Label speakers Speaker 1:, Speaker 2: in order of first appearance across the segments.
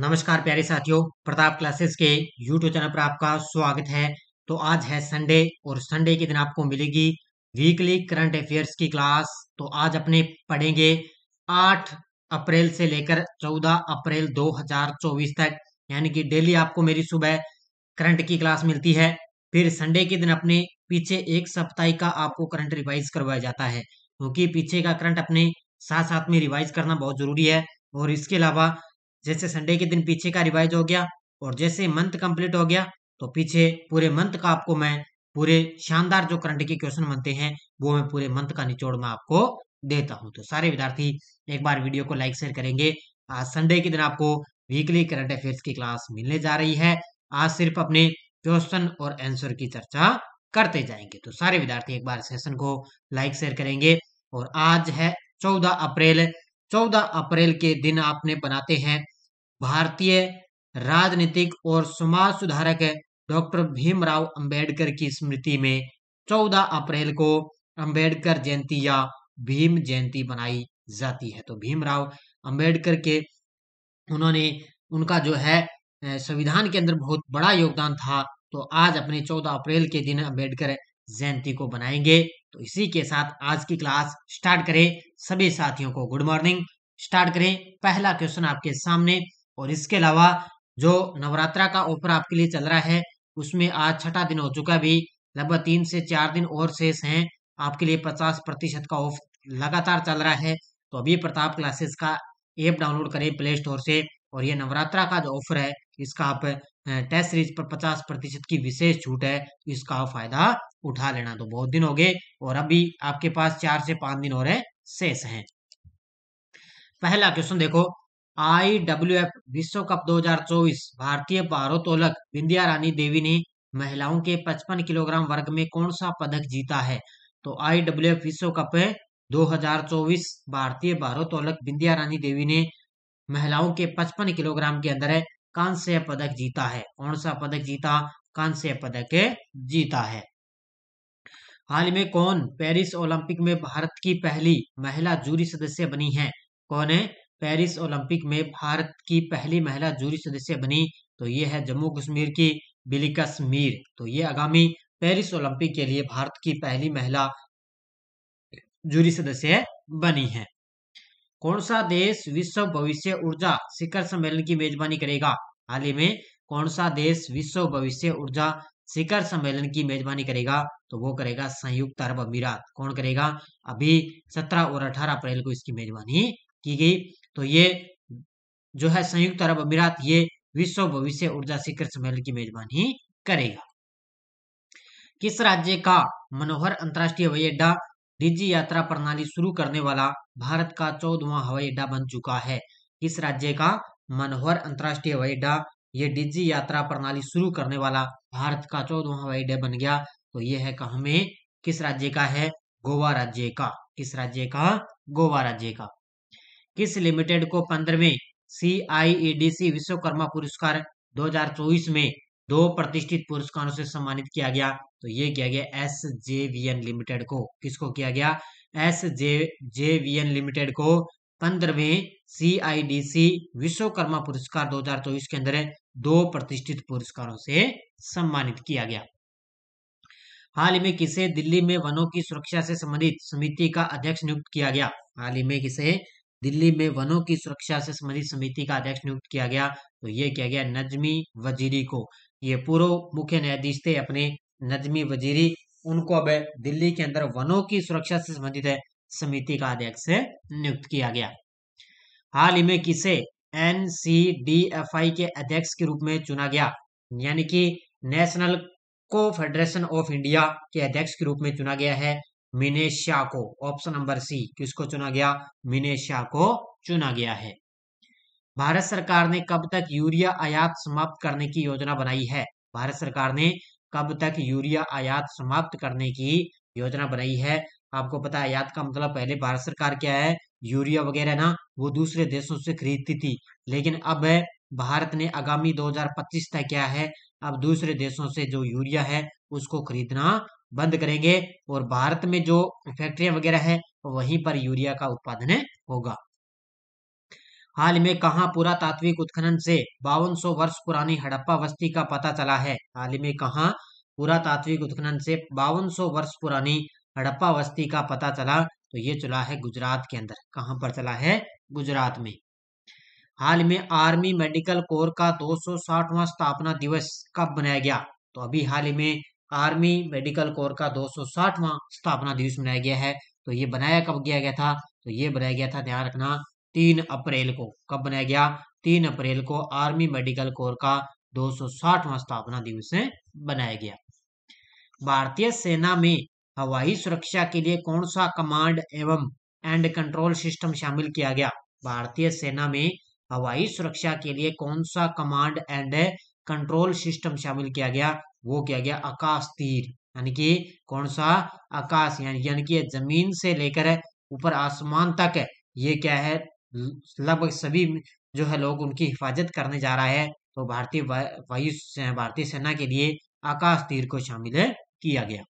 Speaker 1: नमस्कार प्यारे साथियों प्रताप क्लासेस के यूट्यूब चैनल पर आपका स्वागत है तो आज है संडे और संडे के दिन आपको मिलेगी वीकली करंट अफेयर्स की क्लास तो आज अपने पढ़ेंगे 8 अप्रैल से लेकर 14 अप्रैल 2024 तक यानी कि डेली आपको मेरी सुबह करंट की क्लास मिलती है फिर संडे के दिन अपने पीछे एक सप्ताह का आपको करंट रिवाइज करवाया जाता है क्योंकि पीछे का करंट अपने साथ साथ में रिवाइज करना बहुत जरूरी है और इसके अलावा जैसे संडे के दिन पीछे का रिवाइज हो गया और जैसे मंथ कंप्लीट हो गया तो पीछे पूरे मंथ का आपको मैं पूरे शानदार जो करंट के क्वेश्चन बनते हैं वो मैं पूरे मंथ का निचोड़ मैं आपको देता हूँ तो सारे विद्यार्थी एक बार वीडियो को लाइक शेयर करेंगे आज संडे के दिन आपको वीकली करंट अफेयर्स की क्लास मिलने जा रही है आज सिर्फ अपने क्वेश्चन और आंसर की चर्चा करते जाएंगे तो सारे विद्यार्थी एक बार सेशन को लाइक शेयर करेंगे और आज है चौदह अप्रैल चौदह अप्रैल के दिन आपने बनाते हैं भारतीय राजनीतिक और समाज सुधारक डॉक्टर भीमराव अंबेडकर की स्मृति में चौदह अप्रैल को अंबेडकर जयंती या भीम जयंती बनाई जाती है तो भीमराव अंबेडकर के उन्होंने उनका जो है संविधान के अंदर बहुत बड़ा योगदान था तो आज अपने चौदह अप्रैल के दिन अंबेडकर जयंती को बनाएंगे तो इसी के साथ आज की क्लास स्टार्ट करें सभी साथियों को गुड मॉर्निंग स्टार्ट करें पहला क्वेश्चन आपके सामने और इसके अलावा जो नवरात्रा का ऑफर आपके लिए चल रहा है उसमें आज छठा दिन हो चुका भी लगभग तीन से चार दिन और शेष हैं आपके लिए पचास प्रतिशत का ऑफ लगातार चल रहा है तो अभी प्रताप क्लासेस का ऐप डाउनलोड करें प्ले स्टोर से और ये नवरात्रा का जो ऑफर है इसका आप टेस्ट सीरीज पर पचास प्रतिशत की विशेष छूट है इसका फायदा उठा लेना तो बहुत दिन हो गए और अभी आपके पास चार से पांच दिन और है शेष हैं पहला क्वेश्चन देखो आई डब्ल्यू एफ विश्व कप 2024 भारतीय भारोत्तोलक बिंदिया रानी देवी ने महिलाओं के 55 किलोग्राम वर्ग में कौन सा पदक जीता है तो आई डब्ल्यू एफ विश्व कप 2024 भारतीय भारोत्तोलक बिंदिया रानी देवी ने महिलाओं के 55 किलोग्राम के अंदर कांस्य पदक जीता है कौन सा पदक जीता कांस्य पदक जीता है हाल में कौन पेरिस ओलंपिक में भारत की पहली महिला जूरी सदस्य बनी है कौन है पेरिस ओलंपिक में भारत की पहली महिला जूरी सदस्य बनी तो ये है जम्मू कश्मीर की बिलिकस मीर तो ये आगामी पेरिस ओलंपिक के लिए भारत की पहली महिला जूरी सदस्य बनी है कौन सा देश विश्व भविष्य ऊर्जा शिखर सम्मेलन की मेजबानी करेगा हाल ही में कौन सा देश विश्व भविष्य ऊर्जा शिखर सम्मेलन की मेजबानी करेगा तो वो करेगा संयुक्त अरब अमीरात कौन करेगा अभी सत्रह और अठारह अप्रैल को इसकी मेजबानी की गई तो ये जो है संयुक्त अरब अमीरात ये विश्व भविष्य ऊर्जा शिखर सम्मेलन की मेजबानी करेगा किस राज्य का मनोहर अंतर्राष्ट्रीय हवाई अड्डा निजी यात्रा प्रणाली शुरू करने वाला भारत का चौदवा हवाई अड्डा बन चुका है किस राज्य का मनोहर अंतर्राष्ट्रीय हवाई अड्डा ये डिजी यात्रा प्रणाली शुरू करने वाला भारत का चौदह हवाई अड्डे बन गया तो ये है कहा में किस राज्य का है गोवा राज्य का किस राज्य का गोवा राज्य का किस लिमिटेड को पंद्रहवें सी e विश्वकर्मा पुरस्कार 2024 में दो प्रतिष्ठित पुरस्कारों से सम्मानित किया गया तो ये किया गया S J V N limited को किसको किया गया S J J V N limited को पंद्रहवें सीआईडीसी विश्वकर्मा पुरस्कार 2024 के अंदर दो प्रतिष्ठित पुरस्कारों से सम्मानित किया गया हाल ही में किसे दिल्ली में वनों की सुरक्षा से संबंधित समिति का अध्यक्ष नियुक्त किया गया हाल ही में किसे दिल्ली में वनों की सुरक्षा से संबंधित समिति का अध्यक्ष नियुक्त किया गया तो ये किया गया नजमी वजीरी को ये पूर्व मुख्य न्यायाधीश थे अपने नजमी वजीरी उनको अब दिल्ली के अंदर वनों की सुरक्षा से संबंधित है समिति का अध्यक्ष नियुक्त किया गया हाल ही में किसे एन के अध्यक्ष के रूप में चुना गया यानी कि नेशनल को फेडरेशन ऑफ इंडिया के अध्यक्ष के रूप में चुना गया है मिनेशिया को ऑप्शन नंबर सी किसको चुना गया मिनेशिया को चुना गया है भारत सरकार ने कब तक यूरिया आयात समाप्त करने की योजना बनाई है भारत सरकार ने कब तक यूरिया आयात समाप्त करने की योजना बनाई है आपको पता है आयात का मतलब पहले भारत सरकार क्या है यूरिया वगैरह ना वो दूसरे देशों से खरीदती थी लेकिन अब भारत ने आगामी 2025 तक क्या है अब दूसरे देशों से जो यूरिया है उसको खरीदना बंद करेंगे और भारत में जो फैक्ट्रिया वगैरह है वहीं पर यूरिया का उत्पादन होगा हाल में कहा पुरातात्विक उत्खनन से बावन वर्ष पुरानी हड़प्पा बस्ती का पता चला है हाल में कहा पुरातात्विक उत्खनन से बावन वर्ष पुरानी हड़प्पा बस्ती का पता चला तो ये चला है गुजरात के अंदर कहाँ पर चला है गुजरात में हाल में आर्मी मेडिकल कोर का 260वां स्थापना दिवस कब मनाया गया तो अभी हाल में आर्मी मेडिकल कोर का 260वां स्थापना दिवस मनाया गया है तो ये बनाया कब किया गया था तो ये बनाया गया था ध्यान रखना तीन अप्रैल को कब बनाया गया तीन अप्रैल को आर्मी मेडिकल कोर का 260वां स्थापना दिवस बनाया गया भारतीय सेना में हवाई सुरक्षा के लिए कौन सा कमांड एवं एंड कंट्रोल सिस्टम शामिल किया गया भारतीय सेना में हवाई सुरक्षा के लिए कौन सा कमांड एंड कंट्रोल सिस्टम शामिल किया गया वो किया गया आकाश तीर यानी कि कौन सा आकाश यानी कि जमीन से लेकर ऊपर आसमान तक ये क्या है लगभग सभी जो है लोग उनकी हिफाजत करने जा रहा है तो भारतीय वायु भारतीय सेना के लिए आकाश तीर को शामिल किया गया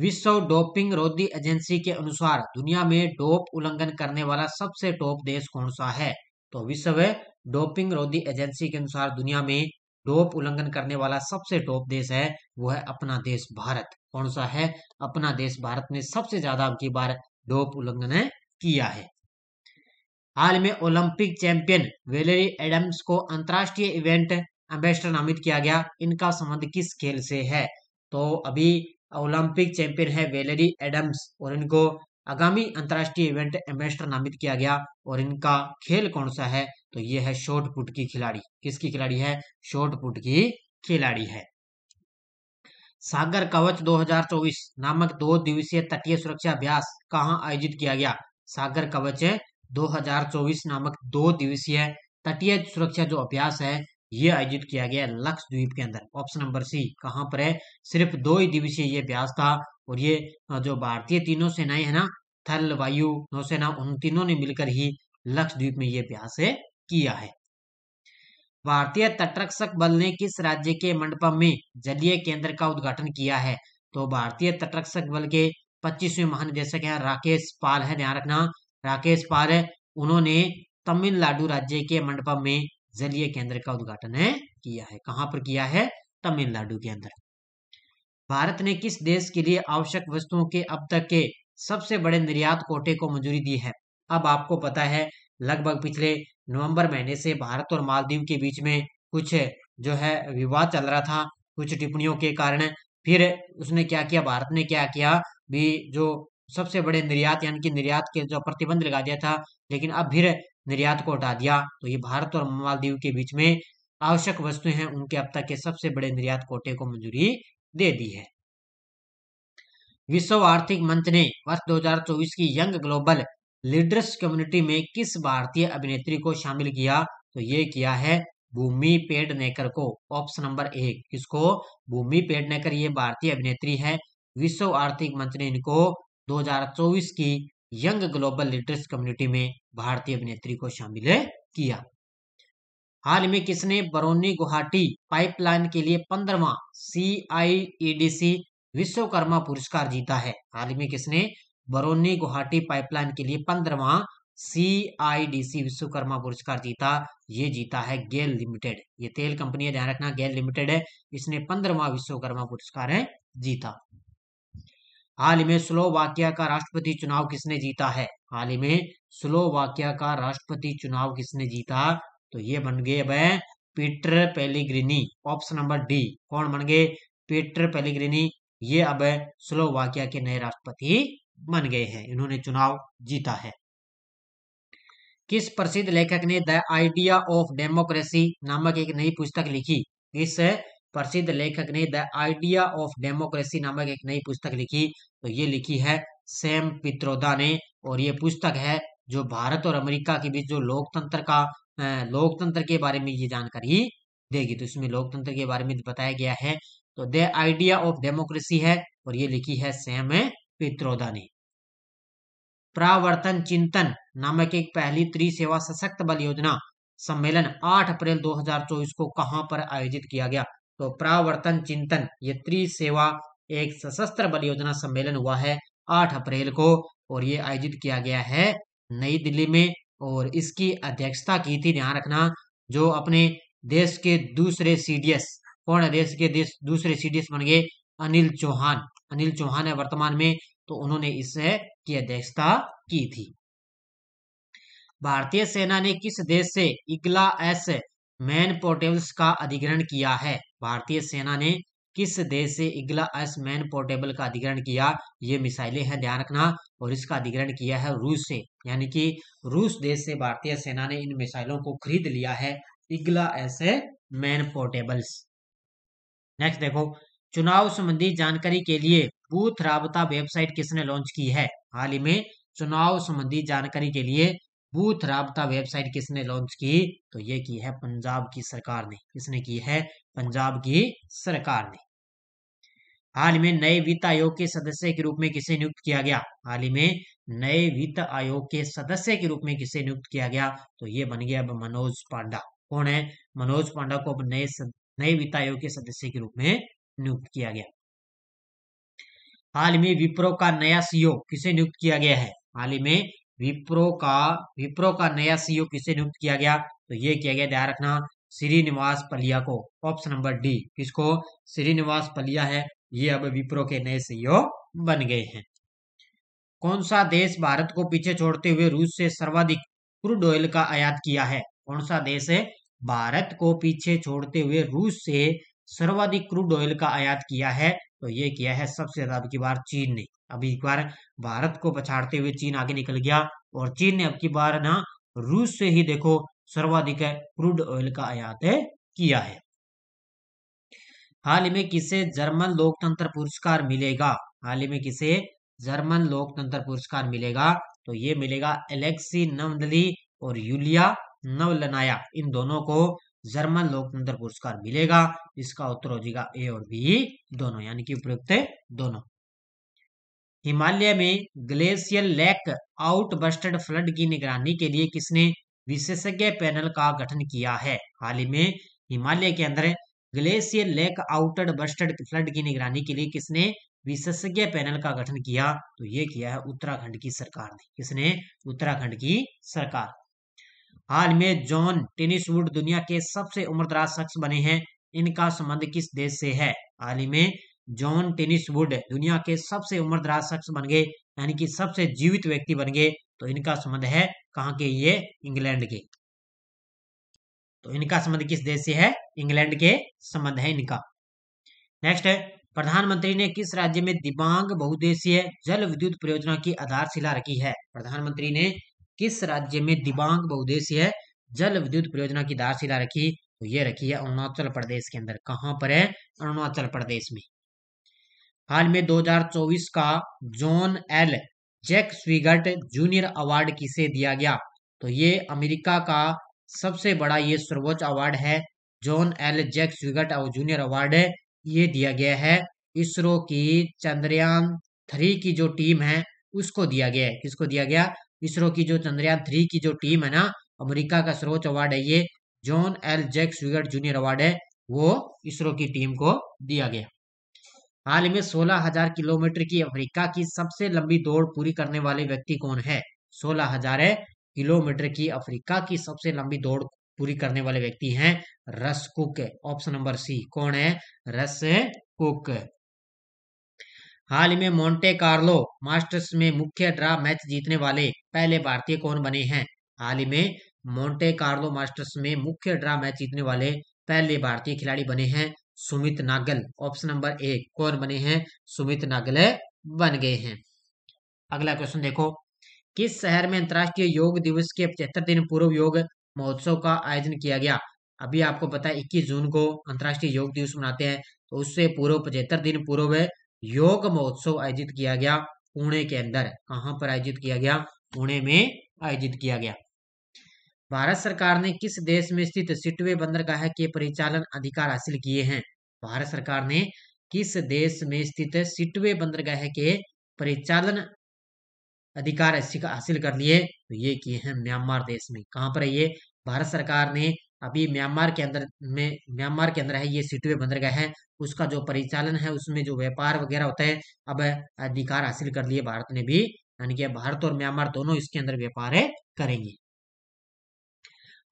Speaker 1: विश्व डोपिंग रोधी एजेंसी के अनुसार दुनिया में डोप उल्लंघन करने वाला सबसे टॉप देश कौन सा है तो विश्व डोपिंग रोधी एजेंसी के अनुसार दुनिया में डोप उल्लंघन करने वाला सबसे टॉप देश है वो है अपना देश भारत कौन सा है अपना देश भारत ने सबसे ज्यादा अब की बार डोप उल्लंघन किया है हाल में ओलंपिक चैंपियन वेलेरी एडम्स को अंतर्राष्ट्रीय इवेंट एम्बेसडर नामित किया गया इनका संबंध किस खेल से है तो अभी ओलंपिक चैंपियन है वेलरी एडम्स और इनको आगामी अंतर्राष्ट्रीय इवेंट एम्बेसडर नामित किया गया और इनका खेल कौन सा है तो ये है शॉर्ट पुट की खिलाड़ी किसकी खिलाड़ी है शॉर्ट पुट की खिलाड़ी है सागर कवच 2024 नामक दो दिवसीय तटीय सुरक्षा अभ्यास कहाँ आयोजित किया गया सागर कवच 2024 नामक दो दिवसीय तटीय सुरक्षा जो अभ्यास है ये आयोजित किया गया लक्षद्वीप के अंदर ऑप्शन नंबर सी कहाँ पर है सिर्फ दो ही दिवसीय ये अभ्यास था और ये जो भारतीय तीनों सेनाएं है ना थल वायु नौसेना उन तीनों ने मिलकर ही लक्षद्वीप में ये अभ्यास किया है भारतीय तटरक्षक बल ने किस राज्य के मंडपम में जलीय केंद्र का उद्घाटन किया है तो भारतीय तटरक्षक बल के 25वें महानिदेशक है राकेश पाल है ध्यान रखना राकेश पाल उन्होंने तमिलनाडु राज्य के मंडपम में जलीय केंद्र का उद्घाटन है किया है कहां पर किया है तमिलनाडु के अंदर भारत ने किस देश के लिए आवश्यक वस्तुओं के अब तक के सबसे बड़े निर्यात कोटे को मंजूरी दी है अब आपको पता है लगभग पिछले नवंबर महीने से भारत और मालदीव के बीच में कुछ जो है विवाद चल रहा था कुछ टिप्पणियों के कारण फिर उसने क्या किया भारत ने क्या किया भी जो सबसे बड़े निर्यात यानी कि निर्यात के जो प्रतिबंध लगा दिया था लेकिन अब फिर निर्यात को हटा दिया तो ये भारत और मालदीव के बीच में आवश्यक वस्तुएं हैं उनके अब तक के सबसे बड़े निर्यात कोटे को मंजूरी दे दी है विश्व आर्थिक मंच ने वर्ष 2024 की यंग ग्लोबल लीडर्स कम्युनिटी में किस भारतीय अभिनेत्री को शामिल किया तो ये किया है भूमि पेडनेकर को ऑप्शन नंबर एक किसको भूमि पेडनेकर ये भारतीय अभिनेत्री है विश्व आर्थिक मंच ने इनको 2024 की यंग ग्लोबल लिटरेस कम्युनिटी में भारतीय अभिनेत्री को शामिल किया हाल में किसने बरौनी गुवाहाटी पाइपलाइन के लिए पंद्रवा C I E e D C Vishwakarma पुरस्कार जीता है हाल में किसने बरौनी गुवाहाटी पाइपलाइन के लिए पंद्रवा C I D e C Vishwakarma पुरस्कार जीता ये जीता है गेल लिमिटेड ये तेल कंपनी है ध्यान रखना गेल लिमिटेड है इसने पंद्रवा विश्वकर्मा पुरस्कार है जीता हाल ही में स्लोवाकिया का राष्ट्रपति चुनाव किसने जीता है हाल ही में स्लोवाकिया का राष्ट्रपति चुनाव किसने जीता तो ये बन गए अब Peter Pellegrini option number D कौन बन गए पीटर पेलीग्रिनी ये अब स्लोवाकिया के नए राष्ट्रपति बन गए हैं इन्होंने चुनाव जीता है किस प्रसिद्ध लेखक ने द आइडिया ऑफ डेमोक्रेसी नामक एक नई पुस्तक लिखी इस प्रसिद्ध लेखक ने द आइडिया ऑफ डेमोक्रेसी नामक एक नई पुस्तक लिखी तो ये लिखी है सैम पित्रोदा ने और ये पुस्तक है जो भारत और अमेरिका के बीच जो लोकतंत्र का लोकतंत्र के बारे में ये जानकारी देगी तो इसमें लोकतंत्र के बारे में बताया गया है तो द आइडिया ऑफ डेमोक्रेसी है और ये लिखी है सैम पित्रोदा ने प्रावर्तन चिंतन नामक एक पहली त्रिसेवा सशक्त बल योजना सम्मेलन 8 अप्रैल 2024 को कहां पर आयोजित किया गया तो प्रावर्तन चिंतन ये सेवा एक सशस्त्र बल योजना सम्मेलन हुआ है आठ अप्रैल को और ये आयोजित किया गया है नई दिल्ली में और इसकी अध्यक्षता की थी ध्यान रखना जो अपने देश के दूसरे सीडीएस कौन है देश के देश दूसरे सीडीएस बन गए अनिल चौहान अनिल चौहान है वर्तमान में तो उन्होंने इस की अध्यक्षता की थी भारतीय सेना ने किस देश से इगला एस मैन पोर्टेबल्स का अधिग्रहण किया है भारतीय सेना ने किस देश से इगला एस मैन पोर्टेबल का अधिग्रहण किया ये मिसाइलें हैं ध्यान रखना और इसका अधिग्रहण किया है रूस से यानी कि रूस देश से भारतीय सेना ने इन मिसाइलों को खरीद लिया है Igla S man portables next देखो चुनाव संबंधी जानकारी के लिए बूथ राबता वेबसाइट किसने लॉन्च की है हाल ही में चुनाव संबंधी जानकारी के लिए बूथ राबता वेबसाइट किसने लॉन्च की तो ये की है पंजाब की सरकार ने किसने की है पंजाब की सरकार ने हाल में नए वित्त आयोग के सदस्य के रूप में किसे नियुक्त किया गया हाल ही में नए वित्त आयोग के सदस्य के रूप में किसे नियुक्त किया गया तो ये बन गया अब मनोज पांडा कौन है मनोज पांडा को अब नए सद... नए वित्त आयोग के सदस्य के रूप में नियुक्त किया गया हाल में विप्रो का नया सीओ किसे नियुक्त किया गया है हाल ही में विप्रो का विप्रो का नया सीईओ e किसे नियुक्त किया गया तो ये किया गया ध्यान रखना श्रीनिवास पलिया को ऑप्शन नंबर डी किसको श्रीनिवास पलिया है ये अब विप्रो के नए सीईओ e बन गए हैं कौन सा देश भारत को पीछे छोड़ते हुए रूस से सर्वाधिक क्रूड ऑयल का आयात किया है कौन सा देश है भारत को पीछे छोड़ते हुए रूस से सर्वाधिक क्रूड ऑयल का आयात किया है तो ये किया है सबसे ज्यादा की बार चीन ने अब एक बार भारत को पछाड़ते हुए चीन आगे निकल गया और चीन ने अब की बार ना रूस से ही देखो सर्वाधिक क्रूड ऑयल का आयात किया है हाल ही में किसे जर्मन लोकतंत्र पुरस्कार मिलेगा हाल ही में किसे जर्मन लोकतंत्र पुरस्कार मिलेगा तो ये मिलेगा एलेक्सी नवदली और यूलिया नवलनाया इन दोनों को जर्मन लोकतंत्र पुरस्कार मिलेगा इसका उत्तर हो जाएगा ए और बी दोनों यानी कि उपयुक्त दोनों हिमालय में ग्लेशियल लेक आउटबस्टेड फ्लड की निगरानी के लिए किसने विशेषज्ञ पैनल का गठन किया है हाल ही में हिमालय के अंदर glacier lake outer busted flood की निगरानी के लिए किसने विशेषज्ञ पैनल का गठन किया तो ये किया है उत्तराखंड की सरकार ने किसने उत्तराखंड की सरकार हाल में जॉन टेनिसवुड दुनिया के सबसे उम्रदराज शख्स बने हैं इनका संबंध किस देश से है हाल ही में जॉन टेनिस वुड दुनिया के सबसे उम्रदराज शख्स बन गए यानी कि सबसे जीवित व्यक्ति बन गए तो इनका संबंध है कहाँ के ये इंग्लैंड के तो इनका संबंध किस देश से है इंग्लैंड के संबंध है इनका नेक्स्ट प्रधानमंत्री ने किस राज्य में दिबांग बहुदेशीय जल विद्युत परियोजना की आधारशिला रखी है प्रधानमंत्री ने किस राज्य में दिबांग बहुदेशीय जल विद्युत परियोजना की आधारशिला रखी तो ये रखी है अरुणाचल प्रदेश के अंदर कहाँ पर है अरुणाचल प्रदेश में हाल में 2024 का John L Jack Swigert junior award किसे दिया गया तो ये अमेरिका का सबसे बड़ा ये सर्वोच्च अवार्ड है John L Jack Swigert junior award ये दिया गया है इसरो की चंद्रयान थ्री की जो टीम है उसको दिया गया है किसको दिया गया इसरो की जो चंद्रयान थ्री की जो टीम है ना अमेरिका का सर्वोच्च अवार्ड है ये John L Jack Swigert junior award है वो इसरो की टीम को दिया गया हाल में 16,000 किलोमीटर की अफ्रीका की सबसे लंबी दौड़ पूरी करने वाले व्यक्ति कौन है 16,000 किलोमीटर की अफ्रीका की सबसे लंबी दौड़ पूरी करने वाले व्यक्ति हैं रस कुक ऑप्शन नंबर सी कौन है रस कुक हाल में मोन्टे कार्लो मास्टर्स में मुख्य ड्रा मैच जीतने वाले पहले भारतीय कौन बने हैं हाल में मोन्टे कार्लो मास्टर्स में मुख्य ड्रा मैच जीतने वाले पहले भारतीय खिलाड़ी बने हैं Sumit Nagal option number A कौन बने हैं सुमित नागल बन गए हैं अगला क्वेश्चन देखो किस शहर में अंतरराष्ट्रीय योग दिवस के पचहत्तर दिन पूर्व योग महोत्सव का आयोजन किया गया अभी आपको पता है इक्कीस जून को अंतर्राष्ट्रीय योग दिवस मनाते हैं तो उससे पूर्व पचहत्तर दिन पूर्व योग महोत्सव आयोजित किया गया पुणे के अंदर कहाँ पर आयोजित किया गया पुणे में आयोजित किया गया भारत सरकार ने किस देश में स्थित सिटवे बंदरगाह के परिचालन अधिकार हासिल किए हैं भारत सरकार ने किस देश में स्थित सिटवे बंदरगाह के परिचालन अधिकार हासिल कर लिए तो ये किए हैं म्यांमार देश में कहां पर है ये भारत सरकार ने अभी म्यांमार के अंदर में म्यांमार के अंदर है ये सिटवे बंदरगाह है उसका जो परिचालन है उसमें जो व्यापार वगैरह होता है अब अधिकार हासिल कर लिए भारत ने भी यानी कि भारत और म्यांमार दोनों इसके अंदर व्यापार करेंगे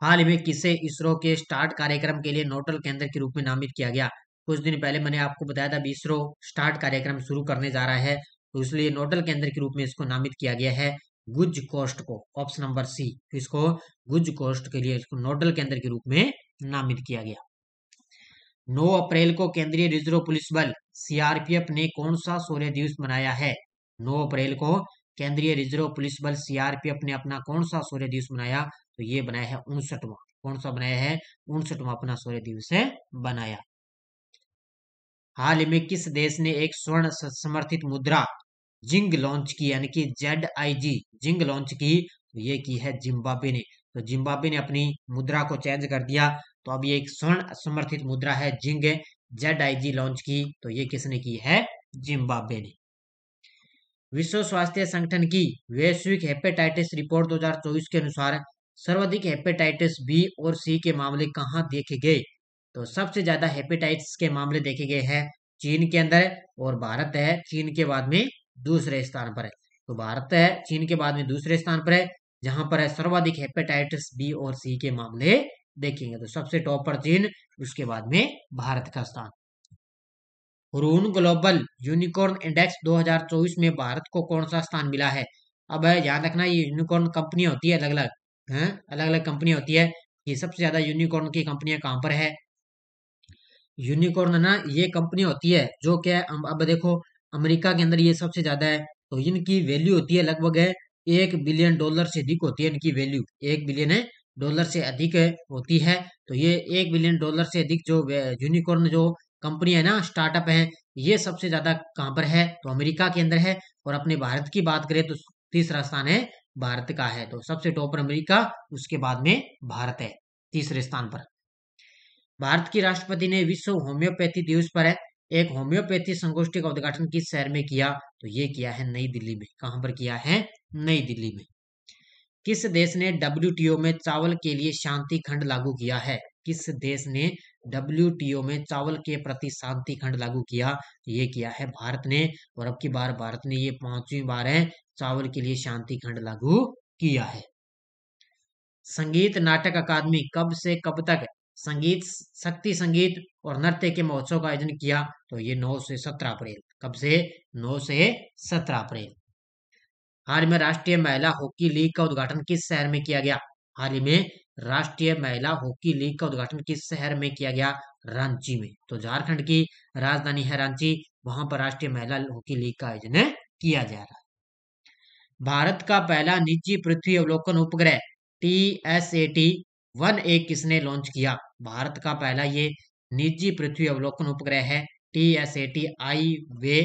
Speaker 1: हाल ही में किसे इसरो के स्टार्ट कार्यक्रम के लिए नोटल केंद्र के रूप में नामित किया गया कुछ दिन पहले मैंने आपको बताया था इसरो स्टार्ट कार्यक्रम शुरू करने जा रहा है तो इसलिए नोडल केंद्र के रूप में इसको नामित किया गया है गुज कोस्ट को ऑप्शन नंबर सी इसको गुज कोस्ट के लिए इसको नोडल केंद्र के रूप में नामित किया गया 9 अप्रैल को केंद्रीय रिजर्व पुलिस बल सीआरपीएफ ने कौन सा सोलह दिवस मनाया है 9 अप्रैल को केंद्रीय रिजर्व पुलिस बल सीआरपीएफ ने अपना कौन सा सोलह दिवस मनाया तो ये बनाया है उनसठवा कौन सा बनाया है उनसठवा अपना सूर्य दिवस बनाया हाल ही में किस देश ने एक स्वर्ण समर्थित मुद्रा जिंग लॉन्च की यानी कि Z I ji Jing launch की तो ये की है जिम्बाबे ने तो जिम्बाबे ने अपनी मुद्रा को चेंज कर दिया तो अब ये एक स्वर्ण समर्थित मुद्रा है जिंग जेड आई जी लॉन्च की तो ये किसने की है जिम्बाबे ने विश्व स्वास्थ्य संगठन की वैश्विक हेपेटाइटिस रिपोर्ट 2024 के अनुसार सर्वाधिक हेपेटाइटिस बी और सी के मामले कहाँ देखे गए तो सबसे ज्यादा हेपेटाइटिस के मामले देखे गए हैं चीन के अंदर और भारत है चीन के बाद में दूसरे स्थान पर है तो भारत है चीन के बाद में दूसरे स्थान पर है जहां पर है सर्वाधिक हेपेटाइटिस बी और सी के मामले देखेंगे तो सबसे टॉप पर चीन उसके बाद में भारत का स्थान रून ग्लोबल यूनिकॉर्न इंडेक्स 2024 में भारत को कौन सा स्थान मिला है अब ध्यान रखना ये यूनिकॉर्न कंपनी होती है अलग अलग अलग अलग कंपनी होती है ये सबसे ज्यादा यूनिकॉर्न की कंपनियां कहां पर है यूनिकॉर्न ना ये कंपनी होती है जो क्या है अब देखो अमेरिका के अंदर ये सबसे ज्यादा है तो इनकी वैल्यू होती है लगभग है एक बिलियन डॉलर से अधिक होती है इनकी वैल्यू एक बिलियन है डॉलर से अधिक होती है तो ये एक बिलियन डॉलर से अधिक जो यूनिकॉर्न जो कंपनी है ना स्टार्टअप है ये सबसे ज्यादा कहाँ पर है तो अमेरिका के अंदर है और अपने भारत की बात करें तो तीसरा स्थान है भारत का है तो सबसे टॉप पर अमेरिका उसके बाद में भारत है तीसरे स्थान पर भारत की राष्ट्रपति ने विश्व होम्योपैथी दिवस पर एक होम्योपैथी संगोष्ठी का उद्घाटन किस शहर में किया तो ये किया है नई दिल्ली में कहां पर किया है नई दिल्ली में किस देश ने डब्ल्यू में चावल के लिए शांति खंड लागू किया है किस देश ने डब्ल्यू में चावल के प्रति शांति खंड लागू किया ये किया है भारत ने और अब की बार भारत ने ये पांचवी बार है चावल के लिए शांति खंड लागू किया है संगीत नाटक अकादमी कब से कब तक संगीत शक्ति संगीत और नृत्य के महोत्सव का आयोजन किया तो ये 9 से 17 अप्रैल कब से 9 से 17 अप्रैल हाल में राष्ट्रीय महिला हॉकी लीग का उद्घाटन किस शहर में किया गया हाल ही में राष्ट्रीय महिला हॉकी लीग का उद्घाटन किस शहर में किया गया रांची में तो झारखंड की राजधानी है रांची वहां पर राष्ट्रीय महिला हॉकी लीग का आयोजन किया जा रहा है भारत का पहला निजी पृथ्वी अवलोकन उपग्रह T S A T one A किसने लॉन्च किया भारत का पहला ये निजी पृथ्वी अवलोकन उपग्रह है T S A T I वे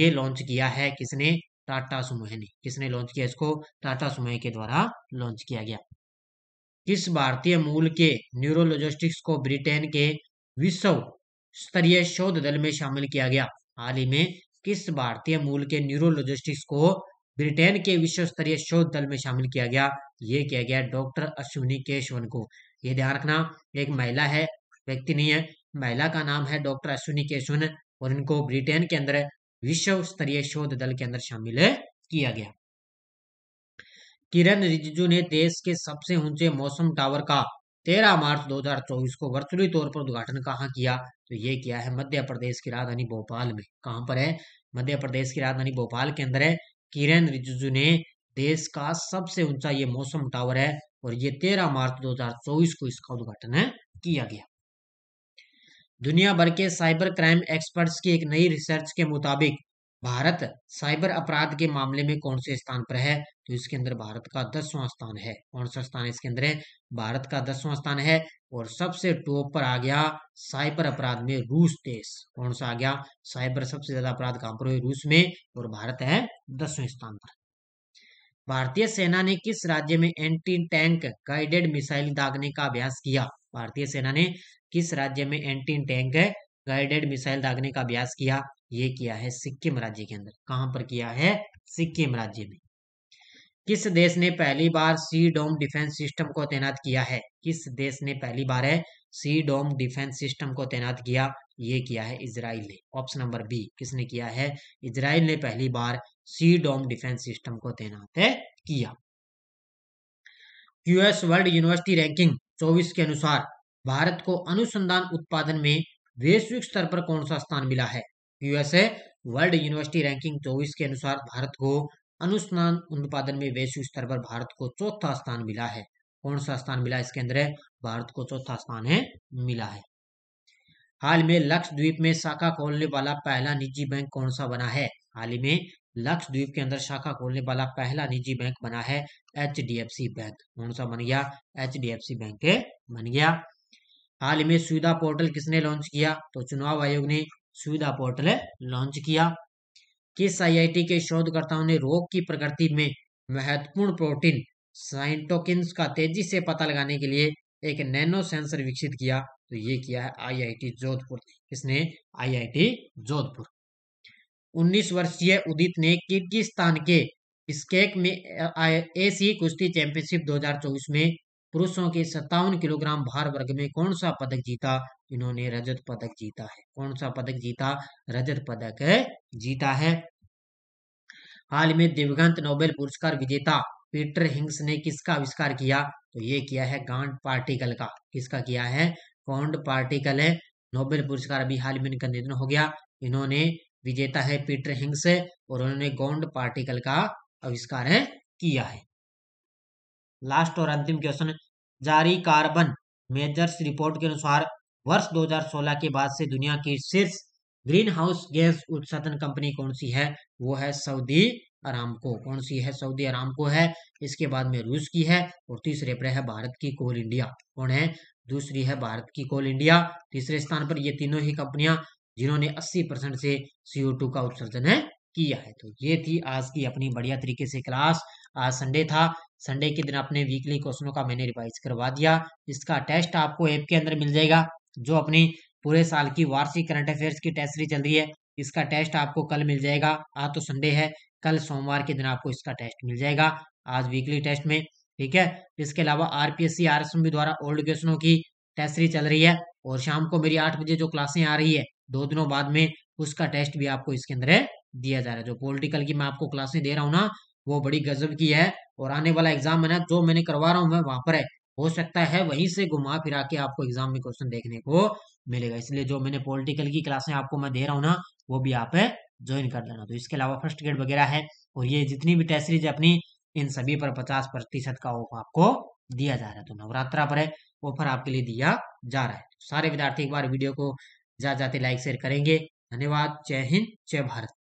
Speaker 1: ये लॉन्च किया है किसने टाटा सुमोह ने किसने लॉन्च किया इसको टाटा सुमोह के द्वारा लॉन्च किया गया किस भारतीय मूल के न्यूरोलॉजिस्टिक्स को ब्रिटेन के विश्व स्तरीय शोध दल में शामिल किया गया हाल ही में किस भारतीय मूल के न्यूरोलॉजिस्टिक्स को ब्रिटेन के विश्व स्तरीय शोध दल में शामिल किया गया ये किया गया डॉक्टर अश्विनी केशवन को ये ध्यान रखना एक महिला है व्यक्ति नहीं है महिला का नाम है डॉक्टर अश्विनी केशवन और इनको ब्रिटेन के अंदर विश्व स्तरीय शोध दल के अंदर शामिल किया गया किरण रिजिजू ने देश के सबसे ऊंचे मौसम टावर का 13 मार्च 2024 को वर्चुअली तौर पर उद्घाटन कहाँ किया तो ये किया है मध्य प्रदेश की राजधानी भोपाल में कहाँ पर है मध्य प्रदेश की राजधानी भोपाल के अंदर है किरण रिजिजू ने देश का सबसे ऊंचा ये मौसम टावर है और ये 13 मार्च 2024 को इसका उद्घाटन किया गया दुनिया भर के साइबर क्राइम एक्सपर्ट्स की एक नई रिसर्च के मुताबिक भारत साइबर अपराध के मामले में कौन से स्थान पर है तो इसके अंदर भारत का दसवां स्थान है कौन सा स्थान इसके अंदर है भारत का दसवां स्थान है और सबसे टॉप पर आ गया साइबर अपराध में रूस देश कौन सा आ गया साइबर सबसे ज्यादा अपराध कहां पर रूस में और भारत है दसवें स्थान पर भारतीय सेना ने किस राज्य में एंटी टैंक गाइडेड मिसाइल दागने का अभ्यास किया भारतीय सेना ने किस राज्य में एंटी टैंक गाइडेड मिसाइल दागने का अभ्यास किया ये किया है सिक्किम राज्य के अंदर कहां पर किया है सिक्किम राज्य में किस देश ने पहली बार सी डोम डिफेंस सिस्टम को तैनात किया है किस देश ने पहली बार है सी डोम डिफेंस सिस्टम को तैनात किया ये किया है इसराइल ने ऑप्शन नंबर बी किसने किया है इसराइल ने पहली बार सी डोम डिफेंस सिस्टम को तैनात किया क्यूएस वर्ल्ड यूनिवर्सिटी रैंकिंग 24 के अनुसार भारत को अनुसंधान उत्पादन में वैश्विक स्तर पर कौन सा स्थान मिला है यूएसए वर्ल्ड यूनिवर्सिटी रैंकिंग चौबीस के अनुसार भारत को अनुसंधान उत्पादन में वैश्विक स्तर पर भारत को चौथा स्थान मिला है कौन सा स्थान मिला इसके अंदर भारत को चौथा स्थान है मिला है हाल में लक्षद्वीप में शाखा खोलने वाला पहला निजी बैंक कौन सा बना है हाल ही में लक्षद्वीप के अंदर शाखा खोलने वाला पहला निजी बैंक बना है एच बैंक कौन सा बन गया एच बैंक बन गया हाल ही में सुविधा पोर्टल किसने लॉन्च किया तो चुनाव आयोग ने सुविधा पोर्टल लॉन्च किया किस आईआईटी के शोधकर्ताओं ने रोग की प्रकृति में महत्वपूर्ण प्रोटीन साइंटोकिन्स का तेजी से पता लगाने के लिए एक नैनो सेंसर विकसित किया तो ये किया है आईआईटी जोधपुर इसने आईआईटी जोधपुर 19 वर्षीय उदित ने किर्गिस्तान के स्केक में एसी कुश्ती चैंपियनशिप 2024 में पुरुषों के सत्तावन किलोग्राम भार वर्ग में कौन सा पदक जीता इन्होंने रजत पदक जीता है कौन सा पदक जीता रजत पदक है जीता है हाल में दिवगंत नोबेल पुरस्कार विजेता पीटर हिंग्स ने किसका आविष्कार किया तो ये किया है गांड पार्टिकल का किसका किया है गांड पार्टिकल है नोबेल पुरस्कार अभी हाल में इनका निधन हो गया इन्होंने विजेता है पीटर हिंग्स और उन्होंने गोंड पार्टिकल का आविष्कार है किया है लास्ट और अंतिम क्वेश्चन जारी कार्बन मेजर्स रिपोर्ट के अनुसार वर्ष 2016 के बाद से दुनिया की शीर्ष ग्रीन हाउस गैस उत्पादन कंपनी कौन सी है वो है सऊदी को कौन सी है सऊदी को है इसके बाद में रूस की है और तीसरे पर है भारत की कोल इंडिया कौन है दूसरी है भारत की कोल इंडिया तीसरे स्थान पर ये तीनों ही कंपनियां जिन्होंने 80 परसेंट से सीओ टू का उत्सर्जन है किया है तो ये थी आज की अपनी बढ़िया तरीके से क्लास आज संडे था संडे के दिन अपने वीकली क्वेश्चनों का मैंने रिवाइज करवा दिया इसका टेस्ट आपको ऐप के अंदर मिल जाएगा जो अपनी पूरे साल की वार्षिक करंट अफेयर्स की टेस्ट सीरीज चल रही है इसका टेस्ट आपको कल मिल जाएगा आज तो संडे है कल सोमवार के दिन आपको इसका टेस्ट मिल जाएगा आज वीकली टेस्ट में ठीक है इसके अलावा आरपीएससी आरएसएमबी द्वारा ओल्ड क्वेश्चनों की टेस्ट सीरीज चल रही है और शाम को मेरी आठ बजे जो क्लासें आ रही है दो दिनों बाद में उसका टेस्ट भी आपको इसके अंदर दिया जा रहा है जो पोलिटिकल की मैं आपको क्लासें दे रहा हूँ ना वो बड़ी गजब की है और आने वाला एग्जाम है ना जो मैंने करवा रहा हूँ मैं वहां पर है हो सकता है वहीं से घुमा फिरा के आपको एग्जाम में क्वेश्चन देखने को मिलेगा इसलिए जो मैंने पॉलिटिकल की क्लासें आपको मैं दे रहा हूँ ना वो भी आप ज्वाइन कर लेना तो इसके अलावा फर्स्ट ग्रेड वगैरह है और ये जितनी भी टेस्ट सीरीज अपनी इन सभी पर पचास प्रतिशत का ऑफ आपको दिया जा रहा है तो नवरात्रा पर है ऑफर आपके लिए दिया जा रहा है तो सारे विद्यार्थी एक बार वीडियो को जा जाते लाइक शेयर करेंगे धन्यवाद जय हिंद जय भारत